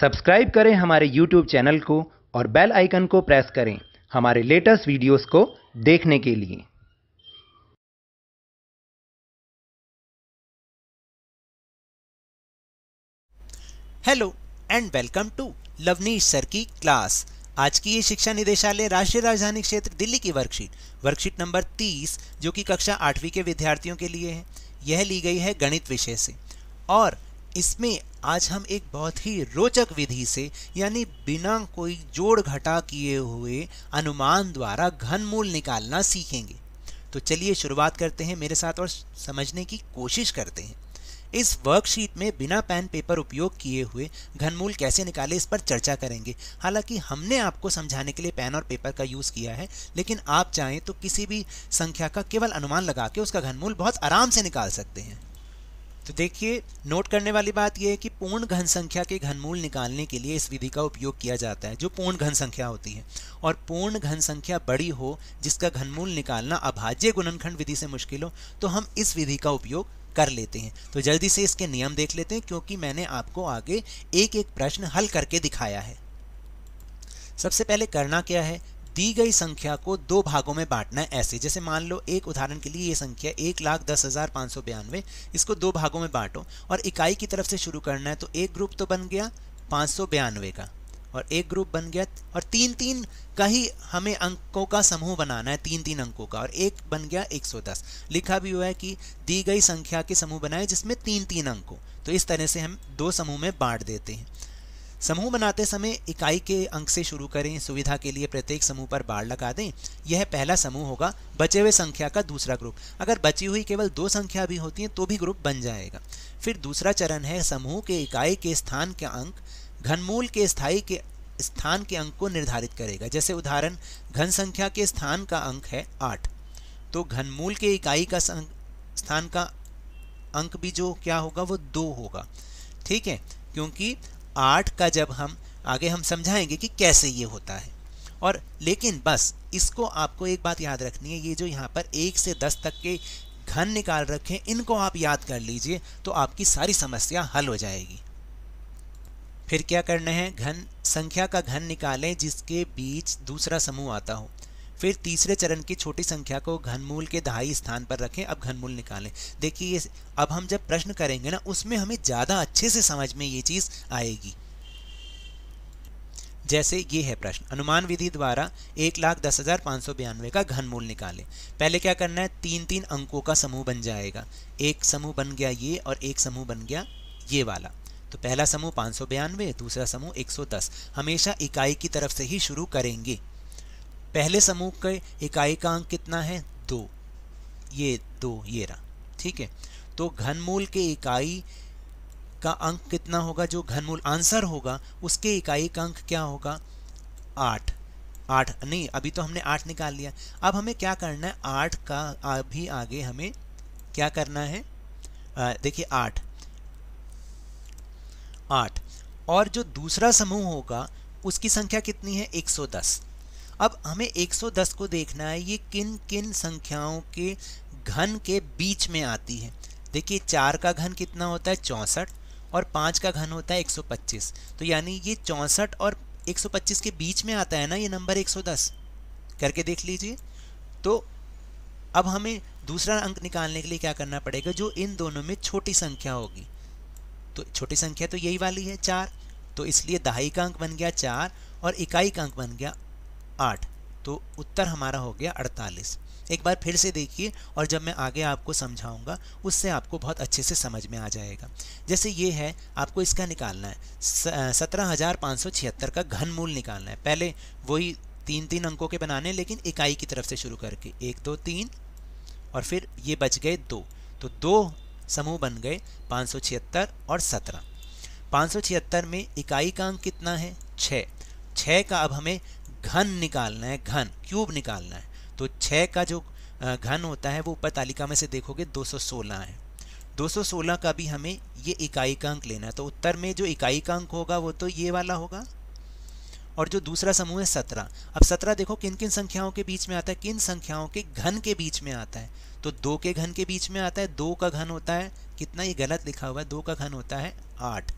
subscribe करें हमारे YouTube channel को और बेल आइकन को प्रेस करें हमारे लेटेस्ट वीडियोस को देखने के लिए hello and welcome to Lavneesh sir की क्लास आज की ये शिक्षा निदेशालय राष्ट्रीय राजधानी क्षेत्र दिल्ली की वर्कशीट वर्कशीट नंबर 30 जो कि कक्षा आठवीं के विद्यार्थियों के लिए है यह ली गई है गणित विषय से और इसमें आज हम एक बहुत ही रोचक विधि से यानी बिना कोई जोड़ घटा किए हुए अनुमान द्वारा घनमूल निकालना सीखेंगे तो चलिए शुरुआत करते हैं मेरे साथ और समझने की कोशिश करते हैं इस वर्कशीट में बिना पेन पेपर उपयोग किए हुए घनमूल कैसे निकाले इस पर चर्चा करेंगे हालांकि हमने आपको समझाने के लिए पेन और पेपर का यूज़ किया है लेकिन आप चाहें तो किसी भी संख्या का केवल अनुमान लगा के उसका घनमूल बहुत आराम से निकाल सकते हैं तो देखिए नोट करने वाली बात यह है कि पूर्ण घन संख्या के घनमूल निकालने के लिए इस विधि का उपयोग किया जाता है जो पूर्ण घन संख्या होती है और पूर्ण घन संख्या बड़ी हो जिसका घनमूल निकालना अभाज्य गुणनखंड विधि से मुश्किल हो तो हम इस विधि का उपयोग कर लेते हैं तो जल्दी से इसके नियम देख लेते हैं क्योंकि मैंने आपको आगे एक एक प्रश्न हल करके दिखाया है सबसे पहले करना क्या है दी गई संख्या को दो भागों में बांटना है ऐसे जैसे मान लो एक उदाहरण के लिए ये संख्या एक लाख दस हज़ार पाँच सौ बयानवे इसको दो भागों में बांटो और इकाई की तरफ से शुरू करना है तो एक ग्रुप तो बन गया पाँच सौ बयानवे का और एक ग्रुप बन गया और तीन तीन का ही हमें अंकों का समूह बनाना है तीन तीन अंकों का और एक बन गया 110 लिखा भी हुआ है कि दी गई संख्या के समूह बनाए जिसमें तीन तीन अंकों तो इस तरह से हम दो समूह में बांट देते हैं समूह बनाते समय इकाई के अंक से शुरू करें सुविधा के लिए प्रत्येक समूह पर बाढ़ लगा दें यह पहला समूह होगा बचे हुए संख्या का दूसरा ग्रुप अगर बची हुई केवल दो संख्या भी होती हैं तो भी ग्रुप बन जाएगा फिर दूसरा चरण है समूह के इकाई के स्थान के अंक घनमूल के स्थाई के स्थान के अंक को निर्धारित करेगा जैसे उदाहरण घन संख्या के स्थान का अंक है आठ तो घनमूल के इकाई का स्थान का अंक भी जो क्या होगा वो दो होगा ठीक है क्योंकि आठ का जब हम आगे हम समझाएंगे कि कैसे ये होता है और लेकिन बस इसको आपको एक बात याद रखनी है ये जो यहाँ पर एक से दस तक के घन निकाल रखें इनको आप याद कर लीजिए तो आपकी सारी समस्या हल हो जाएगी फिर क्या करना है घन संख्या का घन निकालें जिसके बीच दूसरा समूह आता हो फिर तीसरे चरण की छोटी संख्या को घनमूल के दहाई स्थान पर रखें अब घनमूल निकालें देखिए अब हम जब प्रश्न करेंगे ना उसमें हमें ज़्यादा अच्छे से समझ में ये चीज़ आएगी जैसे ये है प्रश्न अनुमान विधि द्वारा एक लाख दस हज़ार पाँच सौ बयानवे का घनमूल निकालें पहले क्या करना है तीन तीन अंकों का समूह बन जाएगा एक समूह बन गया ये और एक समूह बन गया ये वाला तो पहला समूह पाँच सौ बयानवे दूसरा समूह एक सौ दस हमेशा इकाई की तरफ से ही शुरू करेंगे पहले समूह के इकाई का अंक कितना है दो ये दो ये रहा ठीक है तो घनमूल के इकाई का अंक कितना होगा जो घनमूल आंसर होगा उसके इकाई का अंक क्या होगा आठ आठ नहीं अभी तो हमने आठ निकाल लिया अब हमें क्या करना है आठ का अभी आगे हमें क्या करना है देखिए आठ आठ और जो दूसरा समूह होगा उसकी संख्या कितनी है 110 अब हमें 110 को देखना है ये किन किन संख्याओं के घन के बीच में आती है देखिए चार का घन कितना होता है चौंसठ और पाँच का घन होता है 125 तो यानी ये चौंसठ और 125 के बीच में आता है ना ये नंबर 110 करके देख लीजिए तो अब हमें दूसरा अंक निकालने के लिए क्या करना पड़ेगा जो इन दोनों में छोटी संख्या होगी तो छोटी संख्या तो यही वाली है चार तो इसलिए दहाई का अंक बन गया चार और इकाई का अंक बन गया आठ तो उत्तर हमारा हो गया अड़तालीस एक बार फिर से देखिए और जब मैं आगे आपको समझाऊंगा उससे आपको बहुत अच्छे से समझ में आ जाएगा जैसे ये है आपको इसका निकालना है सत्रह हज़ार पाँच सौ छिहत्तर का घनमूल निकालना है पहले वही तीन तीन अंकों के बनाने लेकिन इकाई की तरफ से शुरू करके एक दो तीन और फिर ये बच गए दो तो दो समूह बन गए पाँच सौ छिहत्तर और सत्रह पाँच सौ छिहत्तर में इकाई का अंक कितना है छः छः का अब हमें घन निकालना है घन क्यूब निकालना है तो छः का जो घन होता है वो ऊपर तालिका में से देखोगे 216 है 216 का भी हमें ये इकाई का अंक लेना है तो उत्तर में जो इकाई का अंक होगा वो तो ये वाला होगा और जो दूसरा समूह है सत्रह अब सत्रह देखो किन किन संख्याओं के बीच में आता है किन संख्याओं के घन के बीच में आता है तो दो के घन के बीच में आता है दो का घन होता है कितना ये गलत लिखा हुआ है दो का घन होता है आठ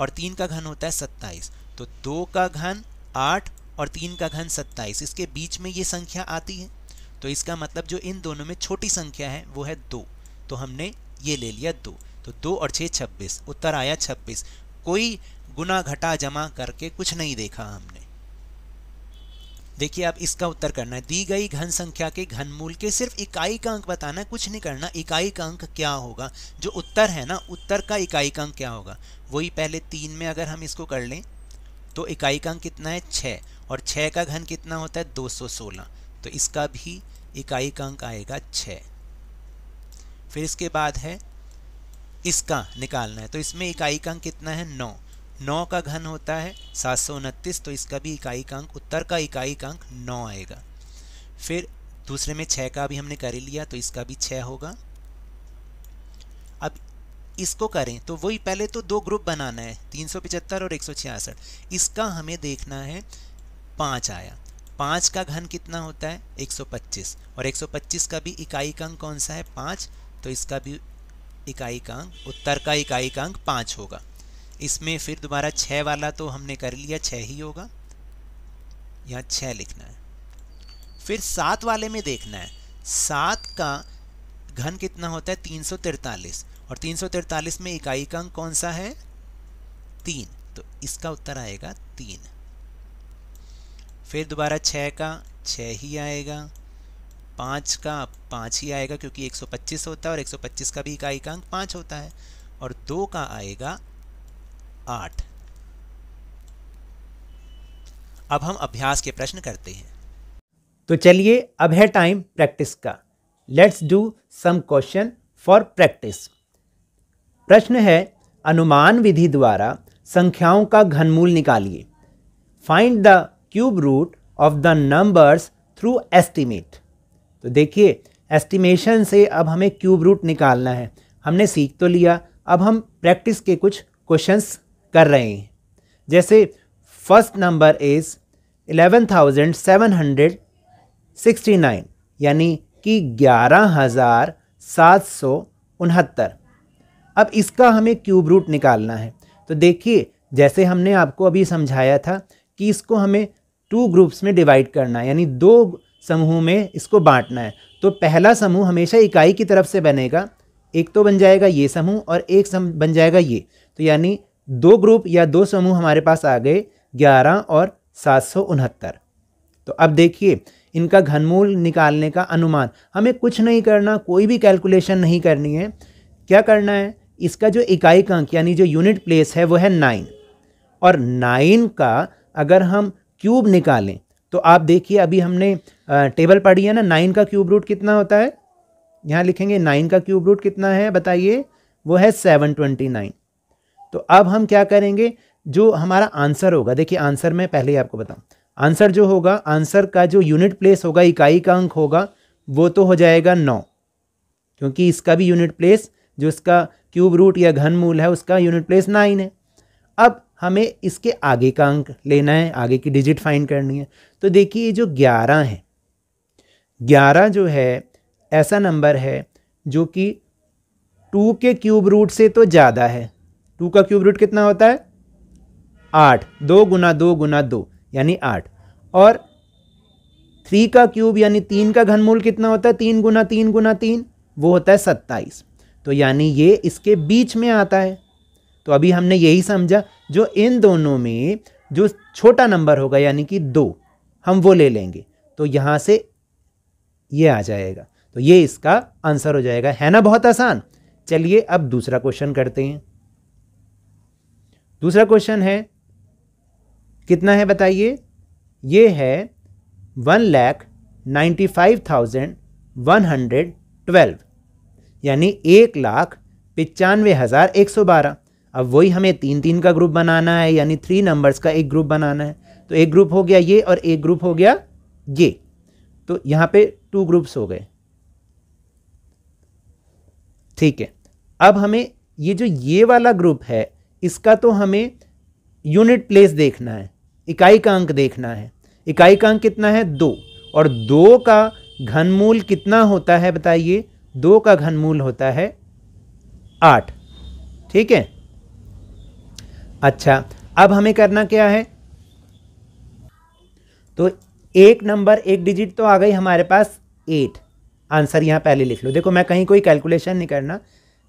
और तीन का घन होता है सत्ताईस तो दो का घन आठ और तीन का घन सत्ताईस इसके बीच में ये संख्या आती है तो इसका मतलब जो इन दोनों में छोटी संख्या है वो है दो तो हमने ये ले लिया दो तो दो और छः छब्बीस उत्तर आया छब्बीस कोई गुना घटा जमा करके कुछ नहीं देखा हमने देखिए आप इसका उत्तर करना है दी गई घन संख्या के घनमूल के सिर्फ इकाई का अंक बताना कुछ नहीं करना इकाई का अंक क्या होगा जो उत्तर है ना उत्तर का इकाई का अंक क्या होगा वही पहले तीन में अगर हम इसको कर लें तो इकाई का अंक कितना है छः और छः का घन कितना होता है 216 तो इसका भी इकाई का अंक आएगा छ फिर इसके बाद है इसका निकालना है तो इसमें इकाई का अंक कितना है नौ नौ का घन होता है सात सौ उनतीस तो इसका भी इकाई का अंक उत्तर का इकाई का अंक नौ आएगा फिर दूसरे में छः का भी हमने कर लिया तो इसका भी छः होगा इसको करें तो वही पहले तो दो ग्रुप बनाना है तीन और एक इसका हमें देखना है पाँच आया पाँच का घन कितना होता है 125 और 125 का भी इकाई का अंक कौन सा है पाँच तो इसका भी इकाई का अंक उत्तर का इकाई का अंक पाँच होगा इसमें फिर दोबारा छः वाला तो हमने कर लिया छः ही होगा यहाँ छः लिखना है फिर सात वाले में देखना है सात का घन कितना होता है तीन और तीन में इकाई का अंक कौन सा है तीन तो इसका उत्तर आएगा तीन फिर दोबारा छः का छः ही आएगा पाँच का पाँच ही आएगा क्योंकि 125 होता है और 125 का भी इकाई का अंक पाँच होता है और दो का आएगा आठ अब हम अभ्यास के प्रश्न करते हैं तो चलिए अब है टाइम प्रैक्टिस का let's do some question for practice प्रश्न है अनुमान विधि द्वारा संख्याओं का घनमूल निकालिए find the cube root of the numbers through estimate तो देखिए एस्टिमेशन से अब हमें क्यूब रूट निकालना है हमने सीख तो लिया अब हम प्रैक्टिस के कुछ क्वेश्चंस कर रहे हैं जैसे first number is eleven thousand seven hundred sixty nine यानी कि ग्यारह हज़ार सात सौ उनहत्तर अब इसका हमें क्यूब रूट निकालना है तो देखिए जैसे हमने आपको अभी समझाया था कि इसको हमें टू ग्रुप्स में डिवाइड करना है यानी दो समूह में इसको बांटना है तो पहला समूह हमेशा इकाई की तरफ से बनेगा एक तो बन जाएगा ये समूह और एक सम बन जाएगा ये तो यानी दो ग्रुप या दो समूह हमारे पास आ गए ग्यारह और सात सौ उनहत्तर तो अब देखिए इनका घनमूल निकालने का अनुमान हमें कुछ नहीं करना कोई भी कैलकुलेशन नहीं करनी है क्या करना है इसका जो इकाई का अंक यानी जो यूनिट प्लेस है वो है नाइन और नाइन का अगर हम क्यूब निकालें तो आप देखिए अभी हमने टेबल पढ़ी है ना नाइन का क्यूब रूट कितना होता है यहाँ लिखेंगे नाइन का क्यूब रूट कितना है बताइए वो है सेवन ट्वेंटी नाइन तो अब हम क्या करेंगे जो हमारा आंसर होगा देखिए आंसर मैं पहले ही आपको बताऊँ आंसर जो होगा आंसर का जो यूनिट प्लेस होगा इकाई का अंक होगा वो तो हो जाएगा नौ क्योंकि इसका भी यूनिट प्लेस जो इसका क्यूब रूट या घन मूल है उसका यूनिट प्लेस नाइन है अब हमें इसके आगे का अंक लेना है आगे की डिजिट फाइंड करनी है तो देखिए ये जो ग्यारह है ग्यारह जो है ऐसा नंबर है जो कि टू के क्यूब रूट से तो ज़्यादा है टू का क्यूब रूट कितना होता है आठ दो गुना दो गुना दो यानी आठ और थ्री का क्यूब यानी तीन का घनमूल कितना होता है तीन गुना तीन गुना तीन वो होता है सत्ताईस तो यानी ये इसके बीच में आता है तो अभी हमने यही समझा जो इन दोनों में जो छोटा नंबर होगा यानी कि दो हम वो ले लेंगे तो यहाँ से ये आ जाएगा तो ये इसका आंसर हो जाएगा है ना बहुत आसान चलिए अब दूसरा क्वेश्चन करते हैं दूसरा क्वेश्चन है कितना है बताइए ये है one lakh ninety five thousand one hundred twelve यानी एक लाख पचानवे हज़ार एक सौ बारह अब वही हमें तीन तीन का ग्रुप बनाना है यानी थ्री नंबर्स का एक ग्रुप बनाना है तो एक ग्रुप हो गया ये और एक ग्रुप हो गया ये तो यहाँ पे टू ग्रुप्स हो गए ठीक है अब हमें ये जो ये वाला ग्रुप है इसका तो हमें यूनिट प्लेस देखना है इकाई का अंक देखना है इकाई का अंक कितना है दो और दो का घनमूल कितना होता है बताइए दो का घनमूल होता है आठ ठीक है अच्छा अब हमें करना क्या है तो एक नंबर एक डिजिट तो आ गई हमारे पास एट आंसर यहाँ पहले लिख लो देखो मैं कहीं कोई कैलकुलेशन नहीं करना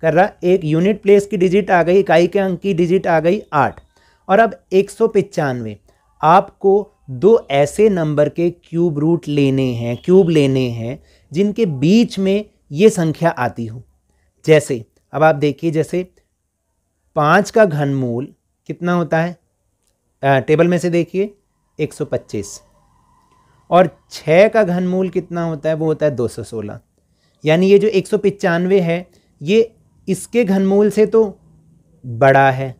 कर रहा एक यूनिट प्लेस की डिजिट आ गई इकाई के अंक की डिजिट आ गई आठ और अब एक सौ पचानवे आपको दो ऐसे नंबर के क्यूब रूट लेने हैं क्यूब लेने हैं जिनके बीच में ये संख्या आती हो जैसे अब आप देखिए जैसे पाँच का घनमूल कितना होता है आ, टेबल में से देखिए 125 और छः का घनमूल कितना होता है वो होता है 216 यानी ये जो एक है ये इसके घनमूल से तो बड़ा है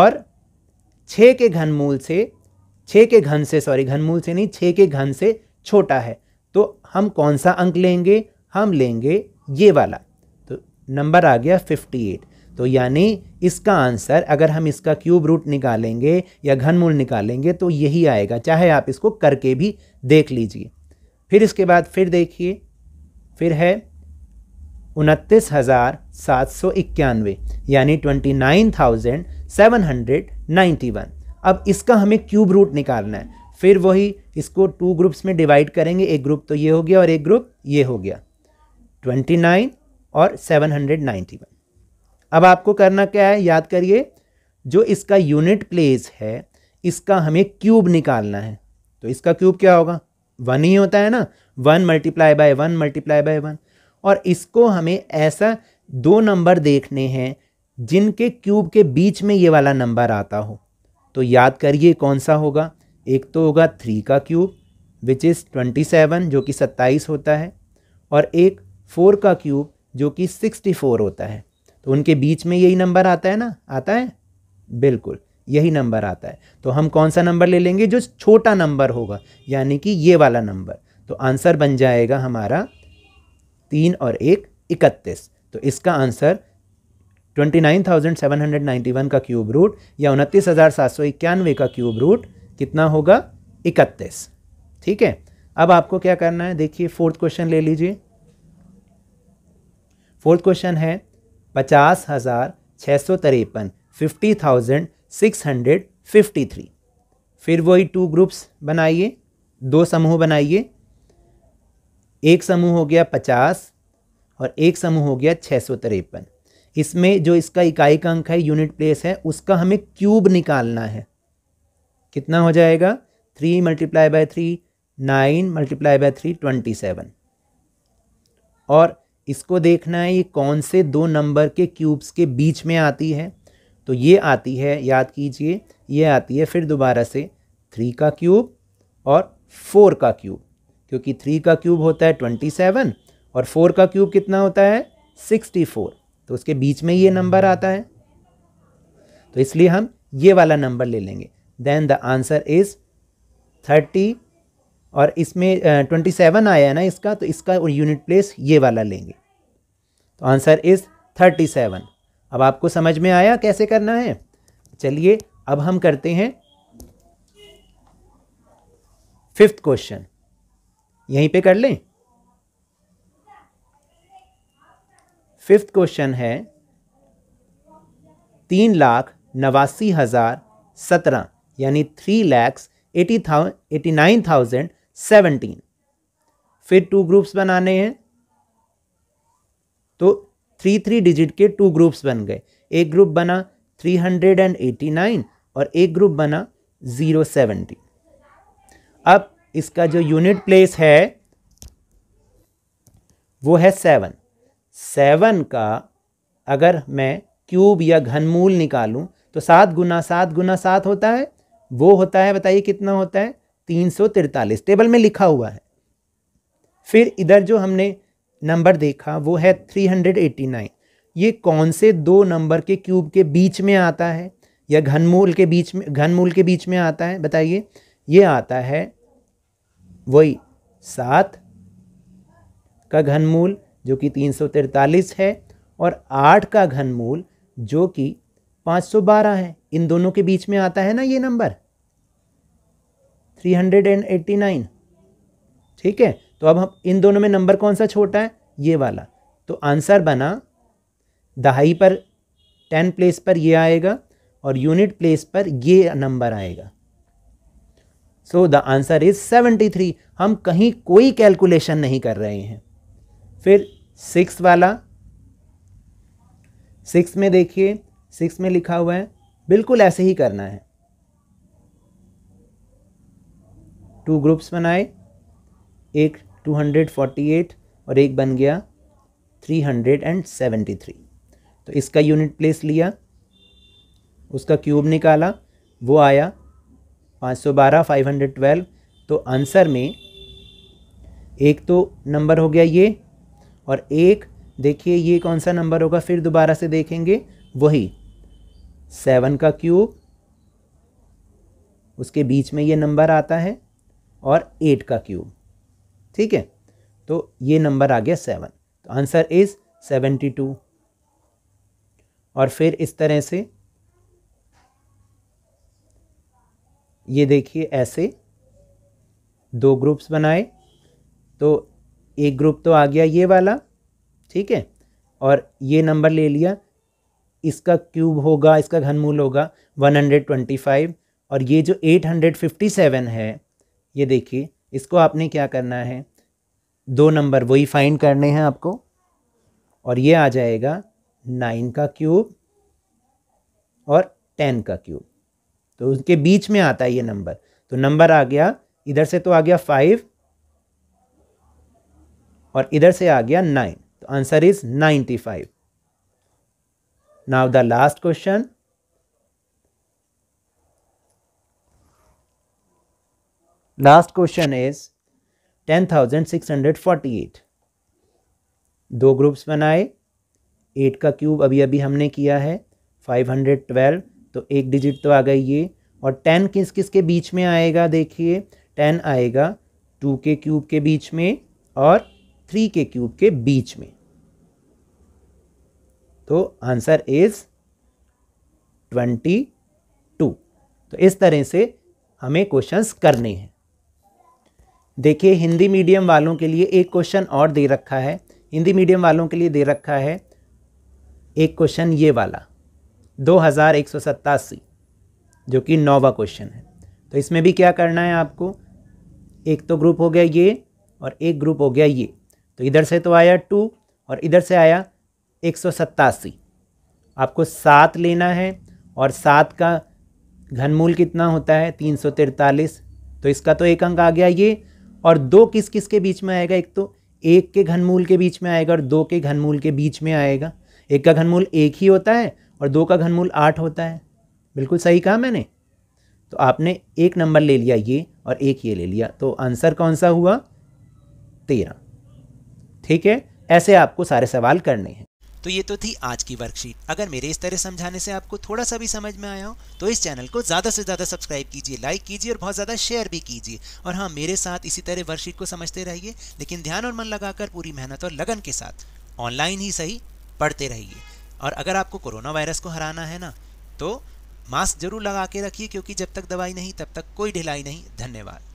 और छः के घनमूल से छः के घन से सॉरी घनमूल से नहीं छः के घन से छोटा है तो हम कौन सा अंक लेंगे हम लेंगे ये वाला तो नंबर आ गया फिफ्टी एट तो यानी इसका आंसर अगर हम इसका क्यूब रूट निकालेंगे या घनमूल निकालेंगे तो यही आएगा चाहे आप इसको करके भी देख लीजिए फिर इसके बाद फिर देखिए फिर है उनतीस हज़ार सात सौ इक्यानवे यानी twenty nine thousand seven hundred ninety one अब इसका हमें क्यूब रूट निकालना है फिर वही इसको टू ग्रुप्स में डिवाइड करेंगे एक ग्रुप तो ये हो गया और एक ग्रुप ये हो गया ट्वेंटी नाइन और सेवन हंड्रेड नाइन्टी वन अब आपको करना क्या है याद करिए जो इसका यूनिट प्लेस है इसका हमें क्यूब निकालना है तो इसका क्यूब क्या होगा वन ही होता है ना one multiply by one multiply by one और इसको हमें ऐसा दो नंबर देखने हैं जिनके क्यूब के बीच में ये वाला नंबर आता हो तो याद करिए कौन सा होगा एक तो होगा थ्री का cube which is twenty seven जो कि सत्ताईस होता है और एक फोर का क्यूब जो कि सिक्सटी फोर होता है तो उनके बीच में यही नंबर आता है ना आता है बिल्कुल यही नंबर आता है तो हम कौन सा नंबर ले लेंगे जो छोटा नंबर होगा यानी कि ये वाला नंबर तो आंसर बन जाएगा हमारा तीन और एक इकतीस तो इसका answer twenty nine thousand seven hundred ninety one का क्यूब रूट या उनतीस हज़ार सात सौ इक्यानवे का क्यूब रूट कितना होगा इकतीस ठीक है अब आपको क्या करना है देखिए फोर्थ क्वेश्चन ले लीजिए फोर्थ क्वेश्चन है पचास हज़ार छः सौ तिरपन fifty thousand six hundred fifty three फिर वही टू ग्रुप्स बनाइए दो समूह बनाइए एक समूह हो गया पचास और एक समूह हो गया छः सौ तिरपन इसमें जो इसका इकाई का अंक है यूनिट प्लेस है उसका हमें क्यूब निकालना है कितना हो जाएगा three multiply by three nine multiply by three twenty seven और इसको देखना है ये कौन से दो नंबर के क्यूब्स के बीच में आती है तो ये आती है याद कीजिए ये आती है फिर दोबारा से थ्री का क्यूब और फोर का क्यूब क्योंकि थ्री का क्यूब होता है ट्वेंटी सेवन और फोर का क्यूब कितना होता है सिक्सटी फोर तो उसके बीच में ये नंबर आता है तो इसलिए हम ये वाला नंबर ले लेंगे then the answer is thirty और इसमें ट्वेंटी सेवन आया है ना इसका तो इसका यूनिट प्लेस ये वाला लेंगे तो आंसर इज़ थर्टी सेवन अब आपको समझ में आया कैसे करना है चलिए अब हम करते हैं फिफ्थ क्वेश्चन यहीं पे कर लें फिफ्थ क्वेश्चन है तीन लाख नवासी हज़ार सत्रह यानी थ्री लैक्स एटी थाउ एटी नाइन थाउजेंड सेवनटीन फिर टू ग्रुप्स बनाने हैं तो थ्री थ्री डिजिट के टू ग्रुप्स बन गए एक ग्रुप बना three hundred and eighty nine और एक ग्रुप बना ज़ीरो सेवेंटी अब इसका जो यूनिट प्लेस है वो है सेवन सेवन का अगर मैं क्यूब या घनमूल निकालूं तो सात गुना सात गुना सात होता है वो होता है बताइए कितना होता है तीन सौ तिरतालीस टेबल में लिखा हुआ है फिर इधर जो हमने नंबर देखा वो है थ्री हंड्रेड एट्टी नाइन ये कौन से दो नंबर के क्यूब के बीच में आता है या घनमूल के बीच में घनमूल के बीच में आता है बताइए ये आता है वही सात का घनमूल जो कि तीन सौ तिरतालीस है और आठ का घनमूल जो कि पाँच सौ बारह है इन दोनों के बीच में आता है ना ये number three hundred and eighty nine ठीक है तो अब हम इन दोनों में नंबर कौन सा छोटा है ये वाला तो आंसर बना दहाई पर टेन प्लेस पर ये आएगा और यूनिट प्लेस पर ये नंबर आएगा so the answer is seventy three हम कहीं कोई कैलकुलेशन नहीं कर रहे हैं फिर सिक्स वाला सिक्स में देखिए सिक्स में लिखा हुआ है बिल्कुल ऐसे ही करना है टू ग्रुप्स बनाए एक 248 और एक बन गया 373 तो इसका यूनिट प्लेस लिया उसका क्यूब निकाला वो आया 512 512 तो आंसर में एक तो नंबर हो गया ये और एक देखिए ये कौन सा नंबर होगा फिर दोबारा से देखेंगे वही सेवन का क्यूब उसके बीच में ये नंबर आता है और एट का क्यूब ठीक है तो ये नंबर आ गया सेवन तो आंसर इज़ सेवेंटी टू और फिर इस तरह से ये देखिए ऐसे दो ग्रुप्स बनाए तो एक ग्रुप तो आ गया ये वाला ठीक है और ये नंबर ले लिया इसका क्यूब होगा इसका घनमूल होगा 125 और ये जो 857 है ये देखिए इसको आपने क्या करना है दो नंबर वही फाइंड करने हैं आपको और ये आ जाएगा नाइन का क्यूब और टेन का क्यूब तो उसके बीच में आता है ये नंबर तो नंबर आ गया इधर से तो आ गया फाइव और इधर से आ गया नाइन तो answer is ninety five now the last question last question is ten thousand six hundred forty eight दो ग्रुप्स बनाए एट का क्यूब अभी अभी हमने किया है फाइव हंड्रेड ट्वेल्व तो एक डिजिट तो आ गई ये और टेन किस किस के बीच में आएगा देखिए टेन आएगा टू के क्यूब के बीच में और थ्री के क्यूब के बीच में तो आंसर इज ट्वेंटी टू तो इस तरह से हमें क्वेश्चंस करने हैं देखिए हिंदी मीडियम वालों के लिए एक क्वेश्चन और दे रखा है हिंदी मीडियम वालों के लिए दे रखा है एक क्वेश्चन ये वाला दो हज़ार एक सौ सत्तासी जो कि नौवा क्वेश्चन है तो इसमें भी क्या करना है आपको एक तो ग्रुप हो गया ये और एक ग्रुप हो गया ये तो इधर से तो आया टू और इधर से आया एक सौ सत्तासी आपको सात लेना है और सात का घनमूल कितना होता है तीन सौ तिरतालीस तो इसका तो एक अंक आ गया ये और दो किस किस के बीच में आएगा एक तो एक के घनमूल के बीच में आएगा और दो के घनमूल के बीच में आएगा एक का घनमूल एक ही होता है और दो का घनमूल आठ होता है बिल्कुल सही कहा मैंने तो आपने एक नंबर ले लिया ये और एक ये ले लिया तो आंसर कौन सा हुआ तेरह ठीक है ऐसे आपको सारे सवाल करने हैं तो ये तो थी आज की वर्कशीट अगर मेरे इस तरह समझाने से आपको थोड़ा सा भी समझ में आया हो तो इस चैनल को ज़्यादा से ज़्यादा सब्सक्राइब कीजिए लाइक कीजिए और बहुत ज़्यादा शेयर भी कीजिए और हाँ मेरे साथ इसी तरह वर्कशीट को समझते रहिए लेकिन ध्यान और मन लगाकर पूरी मेहनत और लगन के साथ ऑनलाइन ही सही पढ़ते रहिए और अगर आपको कोरोना वायरस को हराना है ना तो मास्क जरूर लगा के रखिए क्योंकि जब तक दवाई नहीं तब तक कोई ढिलाई नहीं धन्यवाद